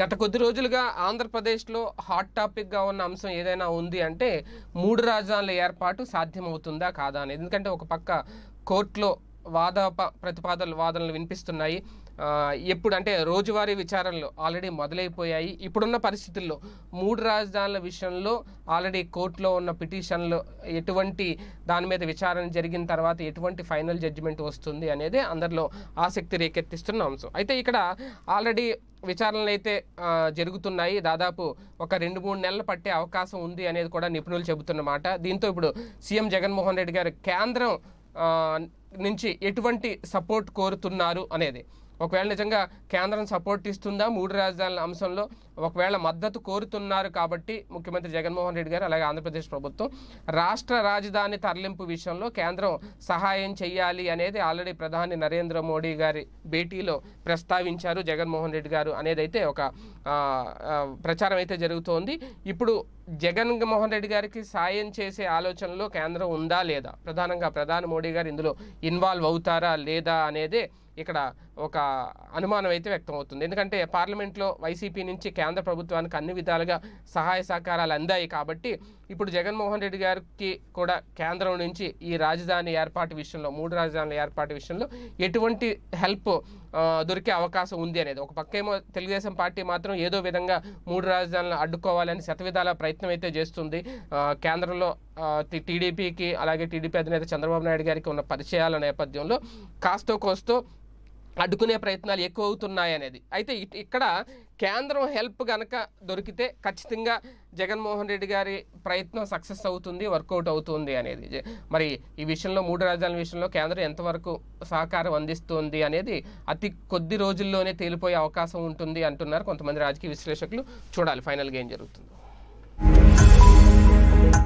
గత కొద్ది రోజులుగా ఆంధ్రప్రదేశ్లో హాట్ టాపిక్గా ఉన్న అంశం ఏదైనా ఉంది అంటే మూడు రాజధానుల ఏర్పాటు సాధ్యమవుతుందా కాదా అనేది ఎందుకంటే ఒక పక్క కోర్టులో వాద ప్రతిపాదనలు వాదనలు వినిపిస్తున్నాయి ఎప్పుడు అంటే రోజువారీ విచారణలు ఆల్రెడీ మొదలైపోయాయి ఇప్పుడున్న పరిస్థితుల్లో మూడు రాజధానుల విషయంలో ఆల్రెడీ కోర్టులో ఉన్న పిటిషన్లు ఎటువంటి దాని మీద విచారణ జరిగిన తర్వాత ఎటువంటి ఫైనల్ జడ్జిమెంట్ వస్తుంది అనేది అందరిలో ఆసక్తి రేకెత్తిస్తున్న అంశం అయితే ఇక్కడ ఆల్రెడీ విచారణలు అయితే జరుగుతున్నాయి దాదాపు ఒక రెండు మూడు నెలలు పట్టే అవకాశం ఉంది అనేది కూడా నిపుణులు చెబుతున్నమాట దీంతో ఇప్పుడు సీఎం జగన్మోహన్ రెడ్డి గారు కేంద్రం నుంచి ఎటువంటి సపోర్ట్ కోరుతున్నారు అనేది ఒకవేళ నిజంగా కేంద్రం సపోర్ట్ ఇస్తుందా మూడు రాజధానుల అంశంలో ఒకవేళ మద్దతు కోరుతున్నారు కాబట్టి ముఖ్యమంత్రి జగన్మోహన్ రెడ్డి గారు అలాగే ఆంధ్రప్రదేశ్ ప్రభుత్వం రాష్ట్ర రాజధాని తరలింపు విషయంలో కేంద్రం సహాయం చేయాలి అనేది ఆల్రెడీ ప్రధాని నరేంద్ర మోడీ గారి భేటీలో ప్రస్తావించారు జగన్మోహన్ రెడ్డి గారు అయితే ఒక ప్రచారం అయితే జరుగుతోంది ఇప్పుడు జగన్మోహన్ రెడ్డి గారికి సాయం చేసే ఆలోచనలో కేంద్రం ఉందా లేదా ప్రధానంగా ప్రధాని మోడీ గారు ఇందులో ఇన్వాల్వ్ అవుతారా లేదా అనేది ఇక్కడ ఒక అనుమానం అయితే వ్యక్తం అవుతుంది ఎందుకంటే పార్లమెంట్లో వైసీపీ నుంచి కేంద్ర ప్రభుత్వానికి అన్ని విధాలుగా సహాయ సహకారాలు అందాయి కాబట్టి ఇప్పుడు జగన్మోహన్ రెడ్డి గారికి కూడా కేంద్రం నుంచి ఈ రాజధాని ఏర్పాటు విషయంలో మూడు రాజధానుల ఏర్పాటు విషయంలో ఎటువంటి హెల్ప్ దొరికే అవకాశం ఉంది అనేది ఒక పక్కేమో తెలుగుదేశం పార్టీ మాత్రం ఏదో విధంగా మూడు రాజధానులను అడ్డుకోవాలని శతవిధాల ప్రయత్నం అయితే చేస్తుంది కేంద్రంలో టీడీపీకి అలాగే టీడీపీ అధినేత చంద్రబాబు నాయుడు గారికి ఉన్న పరిచయాల నేపథ్యంలో కాస్తో కోస్తో అడ్డుకునే ప్రయత్నాలు ఎక్కువ అవుతున్నాయనేది అయితే ఇక్కడ కేంద్రం హెల్ప్ కనుక దొరికితే ఖచ్చితంగా జగన్మోహన్ రెడ్డి గారి ప్రయత్నం సక్సెస్ అవుతుంది వర్కౌట్ అవుతుంది అనేది మరి ఈ విషయంలో మూడు రాజ్యాల విషయంలో కేంద్రం ఎంతవరకు సహకారం అందిస్తుంది అనేది అతి కొద్ది రోజుల్లోనే తేలిపోయే అవకాశం ఉంటుంది అంటున్నారు కొంతమంది రాజకీయ విశ్లేషకులు చూడాలి ఫైనల్గా ఏం జరుగుతుంది